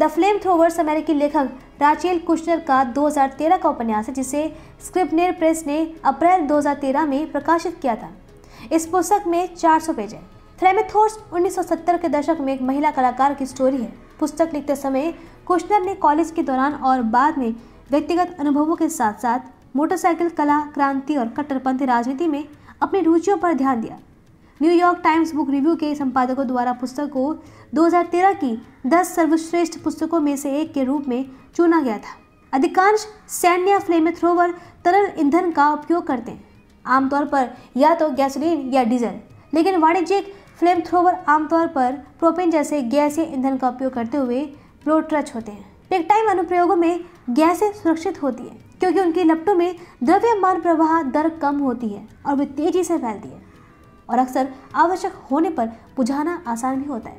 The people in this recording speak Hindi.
द फ्लेम थ्रोवर्स अमेरिकी लेखक राचेल कुश्नर का 2013 का उपन्यास है जिसे स्क्रिप्टनेर प्रेस ने अप्रैल 2013 में प्रकाशित किया था इस पुस्तक में 400 पेज है थ्रेमेथोर्स 1970 के दशक में एक महिला कलाकार की स्टोरी है पुस्तक लिखते समय कुश्नर ने कॉलेज के दौरान और बाद में व्यक्तिगत अनुभवों के साथ साथ मोटरसाइकिल कला क्रांति और कट्टरपंथी राजनीति में अपनी रुचियों पर ध्यान दिया न्यूयॉर्क टाइम्स बुक रिव्यू के संपादकों द्वारा पुस्तक को 2013 की 10 सर्वश्रेष्ठ पुस्तकों में से एक के रूप में चुना गया था अधिकांश सैन्य फ्लेम थ्रोवर तरल ईंधन का उपयोग करते हैं आमतौर पर या तो गैसोलीन या डीजल लेकिन वाणिज्यिक फ्लेम थ्रोवर आमतौर पर प्रोपेन जैसे गैसीय ईंधन का उपयोग करते हुए प्रोट्रच होते हैं टेक टाइम अनुप्रयोगों में गैसें सुरक्षित होती हैं क्योंकि उनकी लपटों में द्रव्यमान प्रवाह दर कम होती है और वे तेजी से फैलती है और अक्सर आवश्यक होने पर बुझाना आसान भी होता है